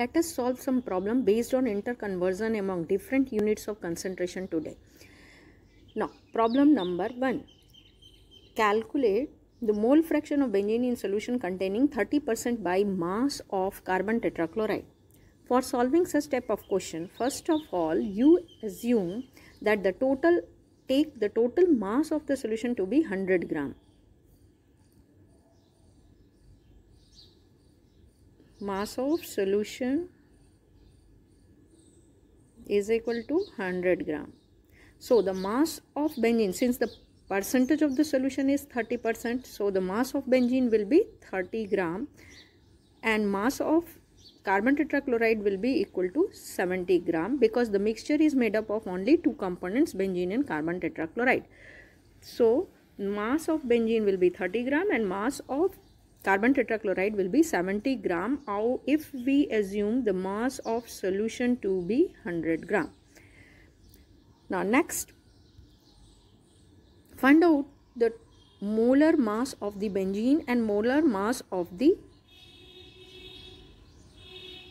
Let us solve some problem based on interconversion among different units of concentration today. Now, problem number 1. Calculate the mole fraction of benzene in solution containing 30% by mass of carbon tetrachloride. For solving such type of question, first of all, you assume that the total, take the total mass of the solution to be 100 gram. mass of solution is equal to 100 gram so the mass of benzene since the percentage of the solution is 30 percent so the mass of benzene will be 30 gram and mass of carbon tetrachloride will be equal to 70 gram because the mixture is made up of only two components benzene and carbon tetrachloride so mass of benzene will be 30 gram and mass of carbon tetrachloride will be 70 gram or if we assume the mass of solution to be 100 gram. Now next, find out the molar mass of the benzene and molar mass of the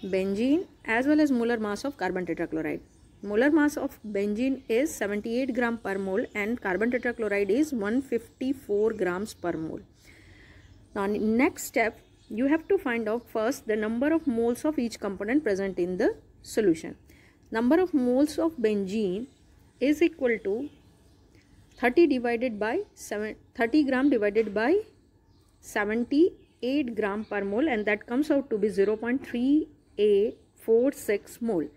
benzene as well as molar mass of carbon tetrachloride. Molar mass of benzene is 78 gram per mole and carbon tetrachloride is 154 grams per mole. Now next step you have to find out first the number of moles of each component present in the solution. Number of moles of benzene is equal to 30 divided by 7 30 gram divided by 78 gram per mole and that comes out to be 0.3846 mole.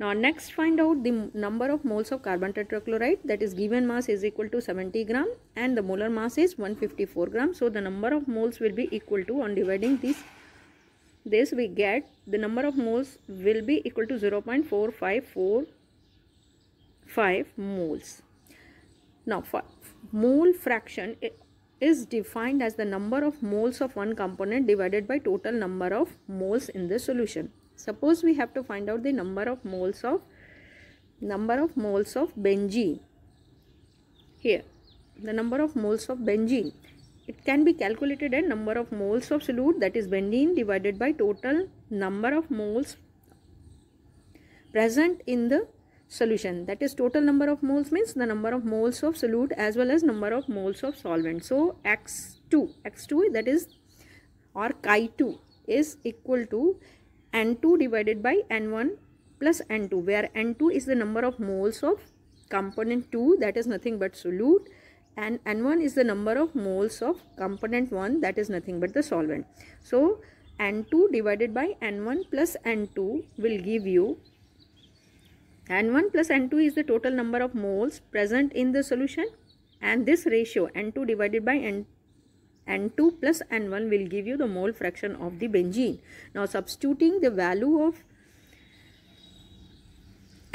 Now next find out the number of moles of carbon tetrachloride that is given mass is equal to 70 gram and the molar mass is 154 gram. So the number of moles will be equal to on dividing this this we get the number of moles will be equal to 0 0.4545 moles. Now mole fraction is defined as the number of moles of one component divided by total number of moles in the solution suppose we have to find out the number of moles of number of moles of benzene here the number of moles of benzene it can be calculated as number of moles of solute that is benzene divided by total number of moles present in the solution that is total number of moles means the number of moles of solute as well as number of moles of solvent so x2 x2 that is or chi2 is equal to N2 divided by N1 plus N2 where N2 is the number of moles of component 2 that is nothing but solute and N1 is the number of moles of component 1 that is nothing but the solvent. So N2 divided by N1 plus N2 will give you N1 plus N2 is the total number of moles present in the solution and this ratio N2 divided by N and 2 plus plus n 1 will give you the mole fraction of the benzene. Now substituting the value of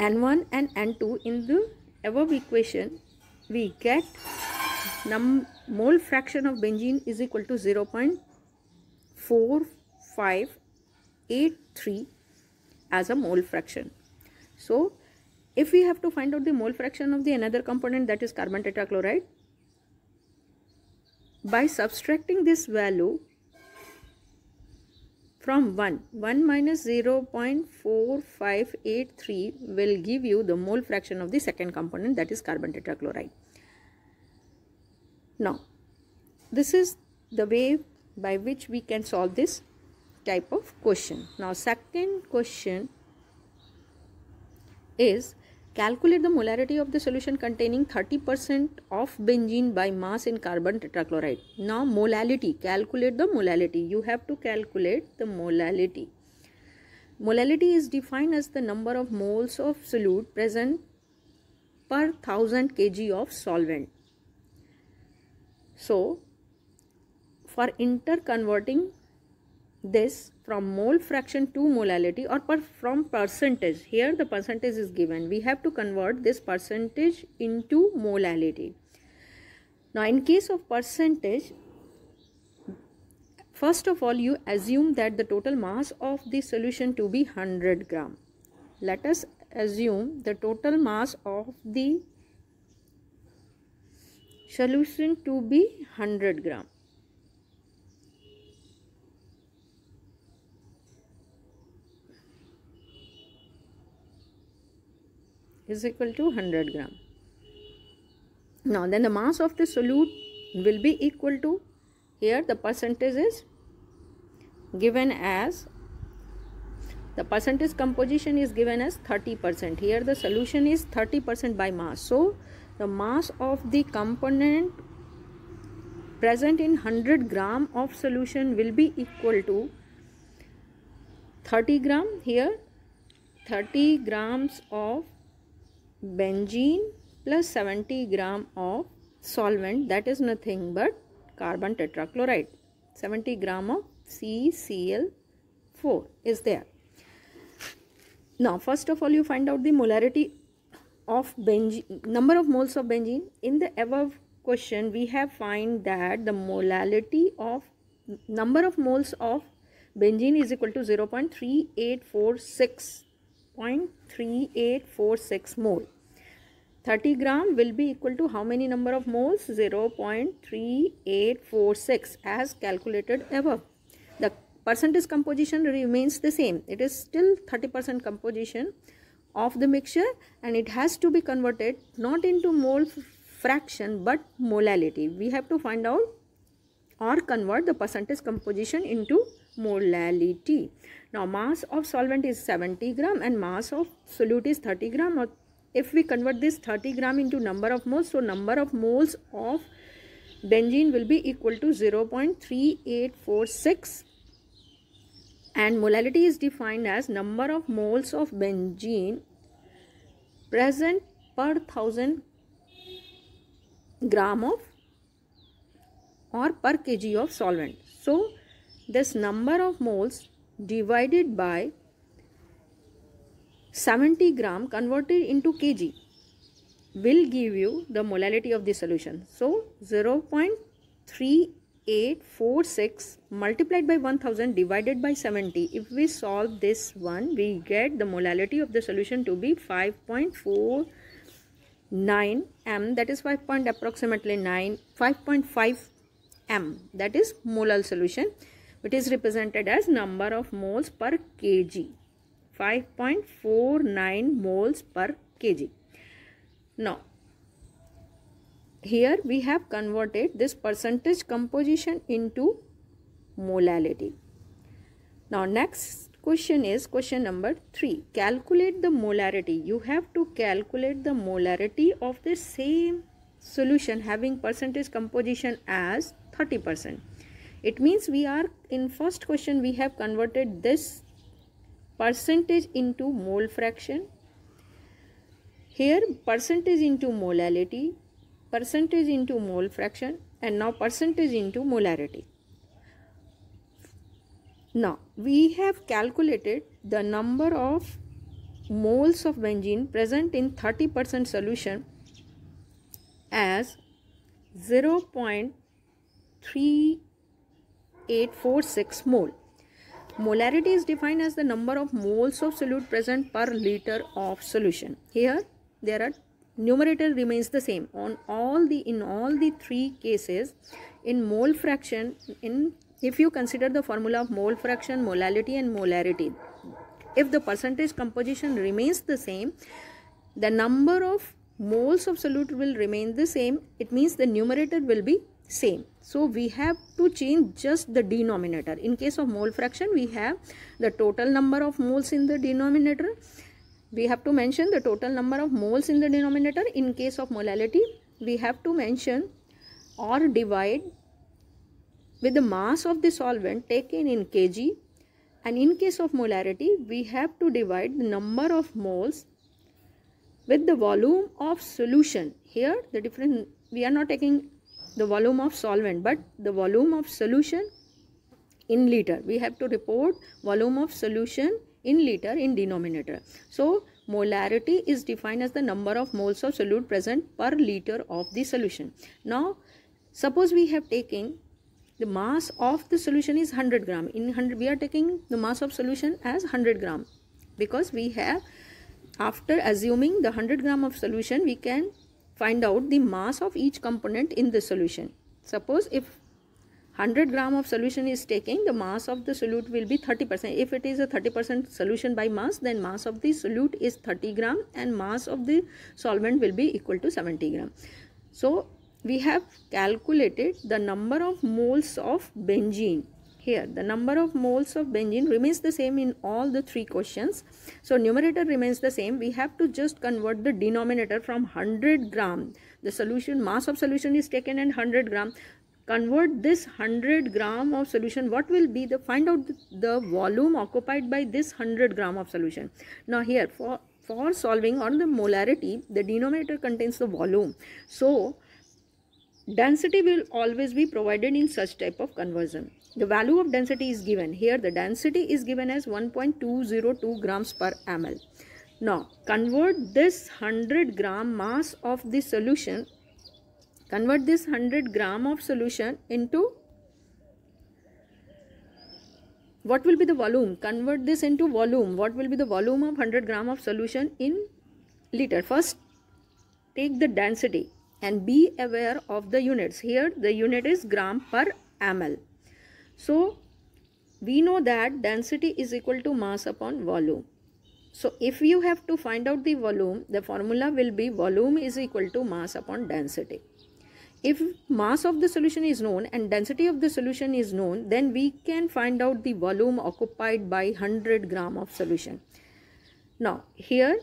N1 and N2 in the above equation we get num mole fraction of benzene is equal to 0 0.4583 as a mole fraction. So if we have to find out the mole fraction of the another component that is carbon tetrachloride by subtracting this value from 1 1 minus 0 0.4583 will give you the mole fraction of the second component that is carbon tetrachloride now this is the way by which we can solve this type of question now second question is Calculate the molarity of the solution containing 30% of benzene by mass in carbon tetrachloride. Now molality, calculate the molality. You have to calculate the molality. Molality is defined as the number of moles of solute present per 1000 kg of solvent. So for interconverting this from mole fraction to molality or per from percentage. Here the percentage is given. We have to convert this percentage into molality. Now in case of percentage, first of all you assume that the total mass of the solution to be 100 gram. Let us assume the total mass of the solution to be 100 gram is equal to 100 gram. Now then the mass of the solute will be equal to here the percentage is given as the percentage composition is given as 30% here the solution is 30% by mass so the mass of the component present in 100 gram of solution will be equal to 30 gram here 30 grams of benzene plus 70 gram of solvent that is nothing but carbon tetrachloride 70 gram of CCl4 is there now first of all you find out the molarity of benzene number of moles of benzene in the above question we have find that the molality of number of moles of benzene is equal to 0.3846 0.3846 mole. 30 gram will be equal to how many number of moles? 0.3846 as calculated above. The percentage composition remains the same. It is still 30% composition of the mixture and it has to be converted not into mole fraction but molality. We have to find out or convert the percentage composition into molality. Now mass of solvent is 70 gram and mass of solute is 30 gram or if we convert this 30 gram into number of moles, so number of moles of benzene will be equal to 0.3846 and molality is defined as number of moles of benzene present per thousand gram of or per kg of solvent. So, this number of moles divided by 70 gram converted into kg will give you the molality of the solution. So 0 0.3846 multiplied by 1000 divided by 70. If we solve this one, we get the molality of the solution to be 5.49 m that is 5 approximately 9 5.5 m that is molal solution it is represented as number of moles per kg 5.49 moles per kg now here we have converted this percentage composition into molality now next question is question number 3 calculate the molarity you have to calculate the molarity of the same solution having percentage composition as 30 percent it means we are in first question we have converted this percentage into mole fraction here percentage into molality percentage into mole fraction and now percentage into molarity now we have calculated the number of moles of benzene present in 30% solution as 0.3 0.846 mole. Molarity is defined as the number of moles of solute present per liter of solution. Here there are numerator remains the same on all the in all the three cases in mole fraction in if you consider the formula of mole fraction molality and molarity if the percentage composition remains the same the number of moles of solute will remain the same it means the numerator will be same so we have to change just the denominator. In case of mole fraction, we have the total number of moles in the denominator. We have to mention the total number of moles in the denominator. In case of molality, we have to mention or divide with the mass of the solvent taken in kg. And in case of molarity, we have to divide the number of moles with the volume of solution. Here, the difference, we are not taking the volume of solvent but the volume of solution in liter we have to report volume of solution in liter in denominator so molarity is defined as the number of moles of solute present per liter of the solution now suppose we have taken the mass of the solution is 100 gram in 100 we are taking the mass of solution as 100 gram because we have after assuming the 100 gram of solution we can find out the mass of each component in the solution. Suppose if 100 gram of solution is taken, the mass of the solute will be 30%. If it is a 30% solution by mass, then mass of the solute is 30 gram and mass of the solvent will be equal to 70 gram. So, we have calculated the number of moles of benzene here, the number of moles of benzene remains the same in all the three questions. So, numerator remains the same. We have to just convert the denominator from 100 gram. The solution, mass of solution is taken and 100 gram. Convert this 100 gram of solution. What will be the, find out the, the volume occupied by this 100 gram of solution. Now, here, for, for solving on the molarity, the denominator contains the volume. So, density will always be provided in such type of conversion the value of density is given here the density is given as 1.202 grams per ml now convert this 100 gram mass of the solution convert this 100 gram of solution into what will be the volume convert this into volume what will be the volume of 100 gram of solution in liter first take the density and be aware of the units here the unit is gram per ml so, we know that density is equal to mass upon volume. So, if you have to find out the volume, the formula will be volume is equal to mass upon density. If mass of the solution is known and density of the solution is known, then we can find out the volume occupied by 100 gram of solution. Now, here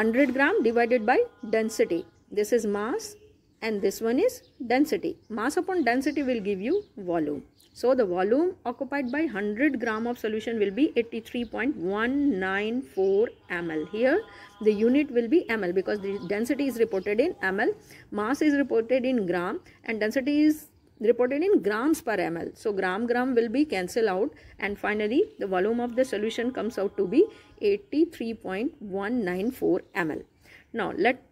100 gram divided by density. This is mass and this one is density. Mass upon density will give you volume. So the volume occupied by 100 gram of solution will be 83.194 ml. Here the unit will be ml because the density is reported in ml, mass is reported in gram and density is reported in grams per ml. So gram gram will be cancelled out and finally the volume of the solution comes out to be 83.194 ml. Now let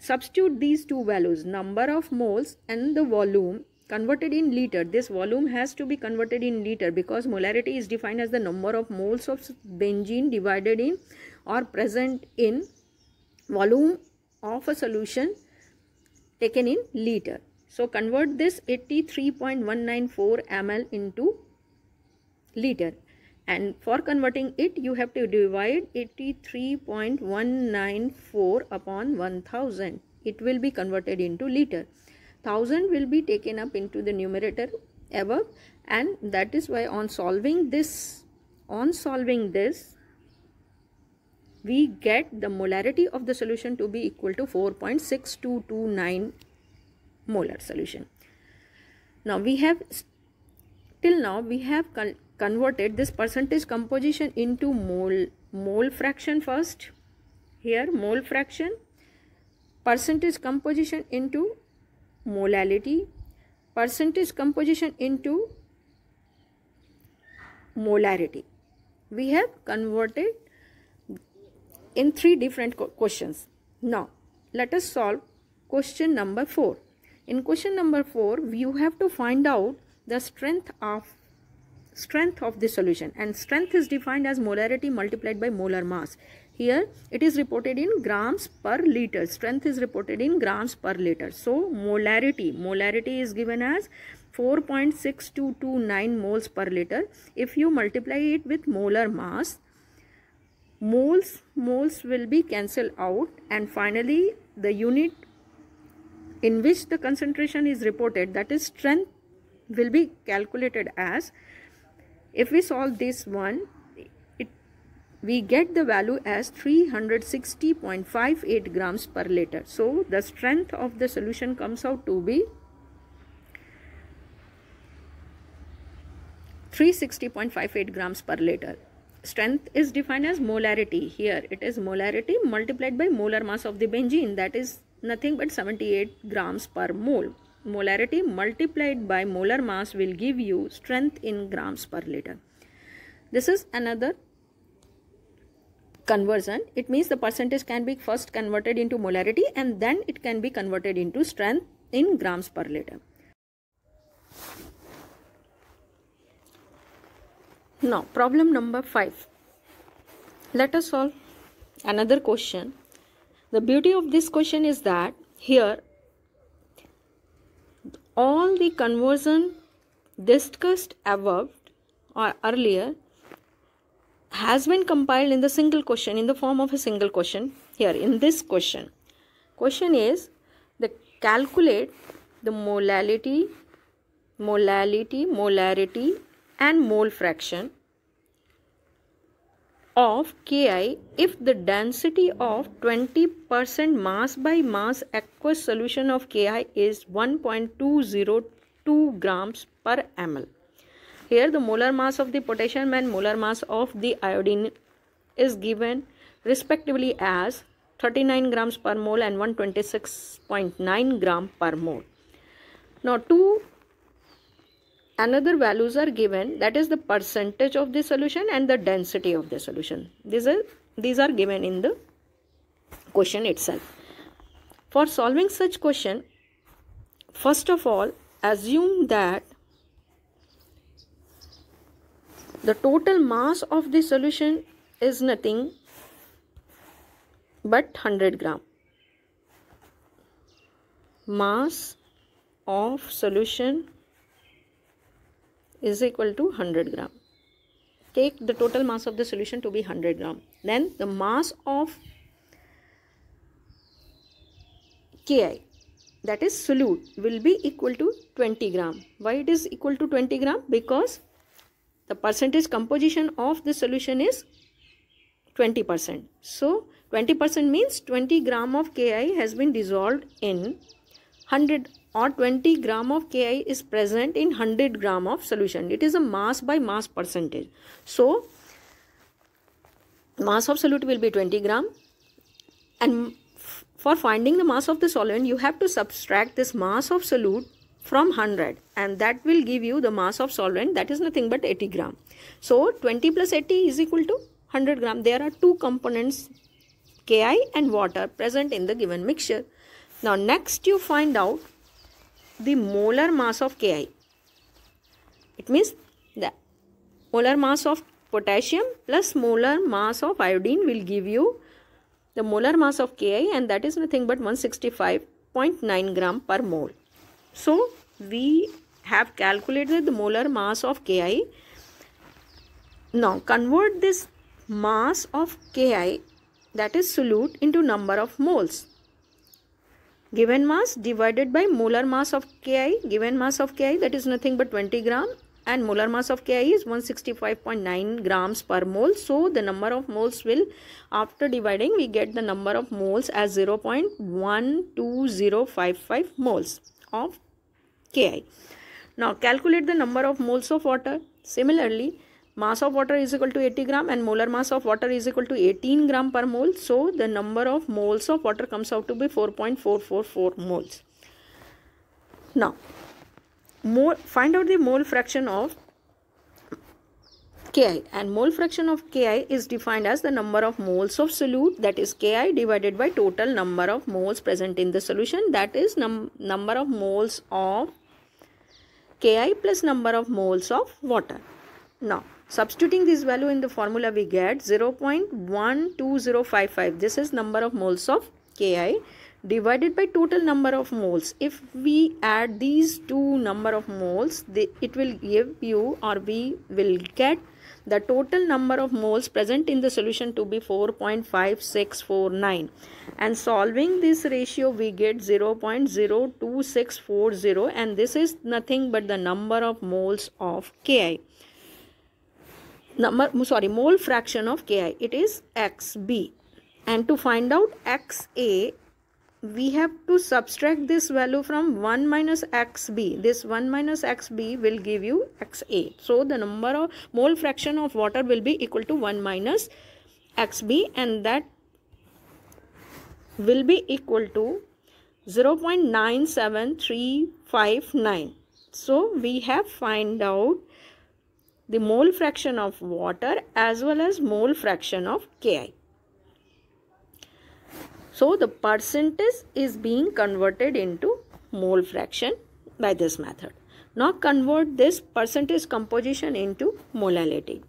substitute these two values number of moles and the volume converted in liter this volume has to be converted in liter because molarity is defined as the number of moles of benzene divided in or present in volume of a solution taken in liter so convert this 83.194 ml into liter and for converting it you have to divide 83.194 upon 1000 it will be converted into liter 1000 will be taken up into the numerator above and that is why on solving this on solving this we get the molarity of the solution to be equal to 4.6229 molar solution now we have till now we have converted this percentage composition into mole mole fraction first here mole fraction percentage composition into molality percentage composition into molarity we have converted in three different questions now let us solve question number 4 in question number 4 you have to find out the strength of strength of the solution and strength is defined as molarity multiplied by molar mass. Here it is reported in grams per liter. Strength is reported in grams per liter. So molarity, molarity is given as 4.6229 moles per liter. If you multiply it with molar mass, moles, moles will be cancelled out and finally the unit in which the concentration is reported that is strength will be calculated as if we solve this one, it, we get the value as 360.58 grams per liter. So, the strength of the solution comes out to be 360.58 grams per liter. Strength is defined as molarity. Here it is molarity multiplied by molar mass of the benzene that is nothing but 78 grams per mole molarity multiplied by molar mass will give you strength in grams per liter this is another conversion it means the percentage can be first converted into molarity and then it can be converted into strength in grams per liter now problem number 5 let us solve another question the beauty of this question is that here all the conversion discussed above or earlier has been compiled in the single question in the form of a single question here in this question question is the calculate the molality molality molarity and mole fraction of Ki if the density of 20% mass by mass aqueous solution of Ki is 1.202 grams per ml. Here the molar mass of the potassium and molar mass of the iodine is given respectively as 39 grams per mole and 126.9 gram per mole. Now two another values are given that is the percentage of the solution and the density of the solution these are these are given in the question itself for solving such question first of all assume that the total mass of the solution is nothing but 100 gram mass of solution is equal to 100 gram. Take the total mass of the solution to be 100 gram. Then the mass of Ki that is solute will be equal to 20 gram. Why it is equal to 20 gram? Because the percentage composition of the solution is 20%. So 20% means 20 gram of Ki has been dissolved in 100 or 20 gram of Ki is present in 100 gram of solution. It is a mass by mass percentage. So, mass of solute will be 20 gram and for finding the mass of the solvent you have to subtract this mass of solute from 100 and that will give you the mass of solvent that is nothing but 80 gram. So, 20 plus 80 is equal to 100 gram. There are two components Ki and water present in the given mixture. Now next you find out the molar mass of Ki. It means the molar mass of potassium plus molar mass of iodine will give you the molar mass of Ki and that is nothing but 165.9 gram per mole. So we have calculated the molar mass of Ki. Now convert this mass of Ki that is solute into number of moles given mass divided by molar mass of ki given mass of ki that is nothing but 20 gram and molar mass of ki is 165.9 grams per mole so the number of moles will after dividing we get the number of moles as 0.12055 moles of ki now calculate the number of moles of water similarly mass of water is equal to 80 gram and molar mass of water is equal to 18 gram per mole so the number of moles of water comes out to be 4.444 moles now find out the mole fraction of Ki and mole fraction of Ki is defined as the number of moles of solute that is Ki divided by total number of moles present in the solution that is num number of moles of Ki plus number of moles of water. Now Substituting this value in the formula we get 0.12055. This is number of moles of Ki divided by total number of moles. If we add these two number of moles, it will give you or we will get the total number of moles present in the solution to be 4.5649 and solving this ratio we get 0.02640 and this is nothing but the number of moles of Ki number sorry mole fraction of ki it is xb and to find out xa we have to subtract this value from 1 minus xb this 1 minus xb will give you xa so the number of mole fraction of water will be equal to 1 minus xb and that will be equal to 0.97359 so we have find out the mole fraction of water as well as mole fraction of Ki. So the percentage is being converted into mole fraction by this method. Now convert this percentage composition into molality.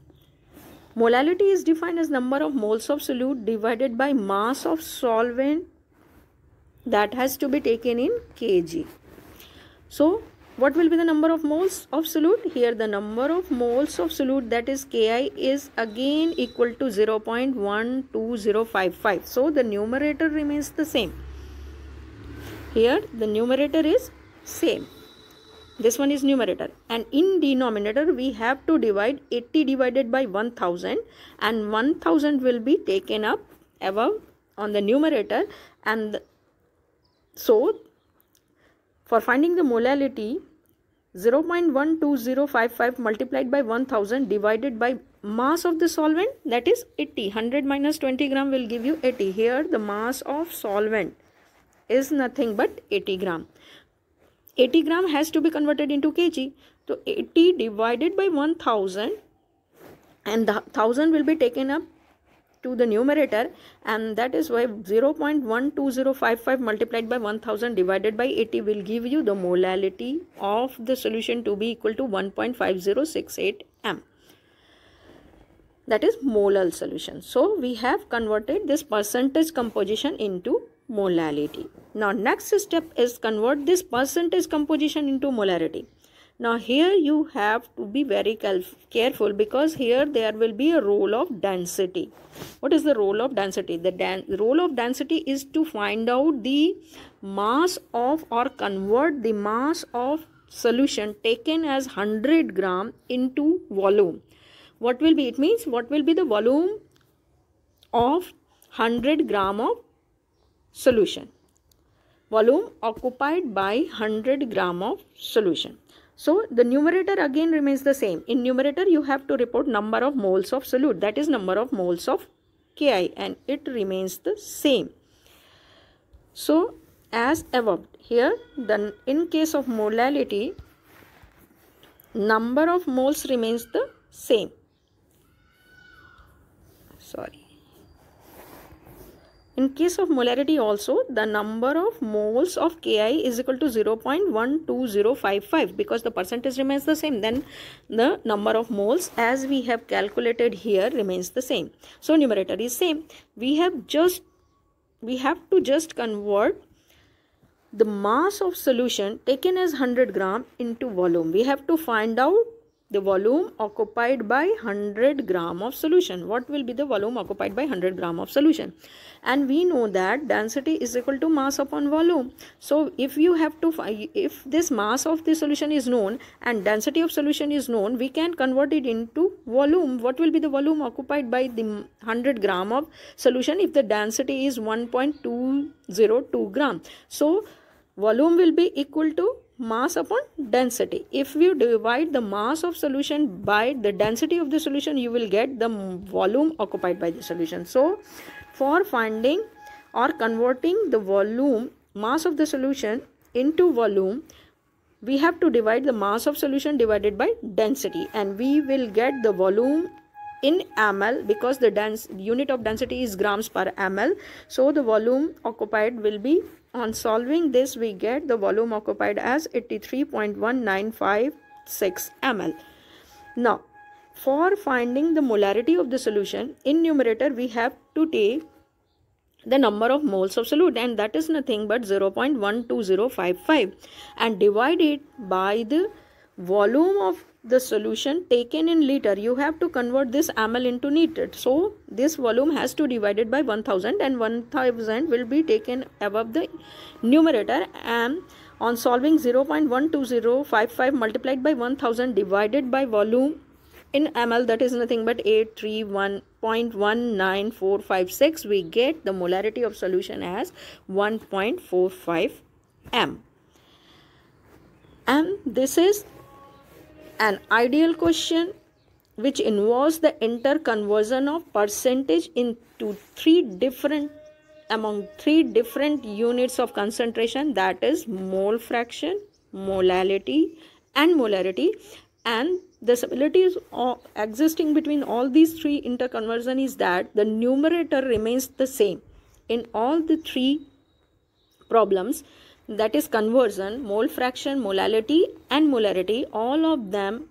Molality is defined as number of moles of solute divided by mass of solvent that has to be taken in kg. So what will be the number of moles of solute? Here the number of moles of solute that is Ki is again equal to 0.12055. So the numerator remains the same. Here the numerator is same. This one is numerator and in denominator we have to divide 80 divided by 1000 and 1000 will be taken up above on the numerator and so for finding the molality, 0.12055 multiplied by 1000 divided by mass of the solvent that is 80 100 minus 20 gram will give you 80 here the mass of solvent is nothing but 80 gram 80 gram has to be converted into kg so 80 divided by 1000 and the 1000 will be taken up to the numerator and that is why 0.12055 multiplied by 1000 divided by 80 will give you the molality of the solution to be equal to 1.5068 m that is molal solution so we have converted this percentage composition into molality now next step is convert this percentage composition into molarity now here you have to be very careful because here there will be a role of density what is the role of density the role of density is to find out the mass of or convert the mass of solution taken as 100 gram into volume what will be it means what will be the volume of 100 gram of solution volume occupied by 100 gram of solution so the numerator again remains the same. In numerator, you have to report number of moles of solute. That is number of moles of Ki and it remains the same. So as above here, then in case of molality, number of moles remains the same. Sorry. In case of molarity also, the number of moles of Ki is equal to 0.12055 because the percentage remains the same. Then the number of moles as we have calculated here remains the same. So numerator is same. We have just we have to just convert the mass of solution taken as 100 gram into volume. We have to find out the volume occupied by 100 gram of solution. What will be the volume occupied by 100 gram of solution? And we know that density is equal to mass upon volume. So if you have to, if this mass of the solution is known and density of solution is known, we can convert it into volume. What will be the volume occupied by the 100 gram of solution if the density is 1.202 gram? So volume will be equal to mass upon density. If you divide the mass of solution by the density of the solution, you will get the volume occupied by the solution. So, for finding or converting the volume, mass of the solution into volume, we have to divide the mass of solution divided by density and we will get the volume in ml because the dense unit of density is grams per ml so the volume occupied will be on solving this, we get the volume occupied as 83.1956 ml. Now, for finding the molarity of the solution, in numerator we have to take the number of moles of solute and that is nothing but 0.12055 and divide it by the volume of the solution taken in liter you have to convert this ml into nitrate so this volume has to divided by 1000 and 1000 will be taken above the numerator and on solving 0.12055 multiplied by 1000 divided by volume in ml that is nothing but 831.19456 we get the molarity of solution as 1.45 m and this is an ideal question which involves the interconversion of percentage into three different among three different units of concentration that is mole fraction molality and molarity and the similarities existing between all these three interconversion is that the numerator remains the same in all the three problems that is conversion, mole fraction, molality and molarity all of them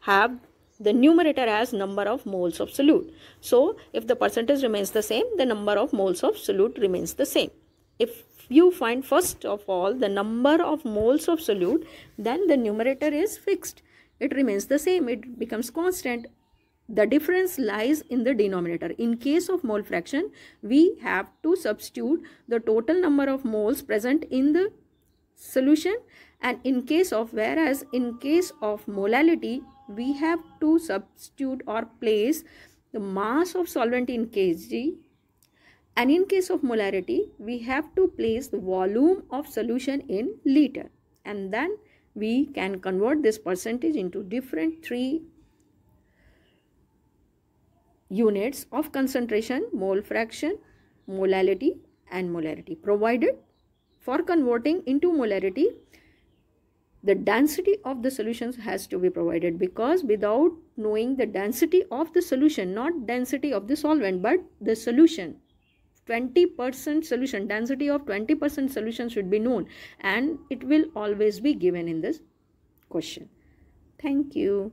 have the numerator as number of moles of solute. So if the percentage remains the same, the number of moles of solute remains the same. If you find first of all the number of moles of solute, then the numerator is fixed. It remains the same. It becomes constant the difference lies in the denominator. In case of mole fraction, we have to substitute the total number of moles present in the solution and in case of whereas in case of molality, we have to substitute or place the mass of solvent in kg and in case of molarity, we have to place the volume of solution in liter and then we can convert this percentage into different three units of concentration, mole fraction, molality and molarity provided for converting into molarity the density of the solutions has to be provided because without knowing the density of the solution not density of the solvent but the solution 20% solution density of 20% solution should be known and it will always be given in this question thank you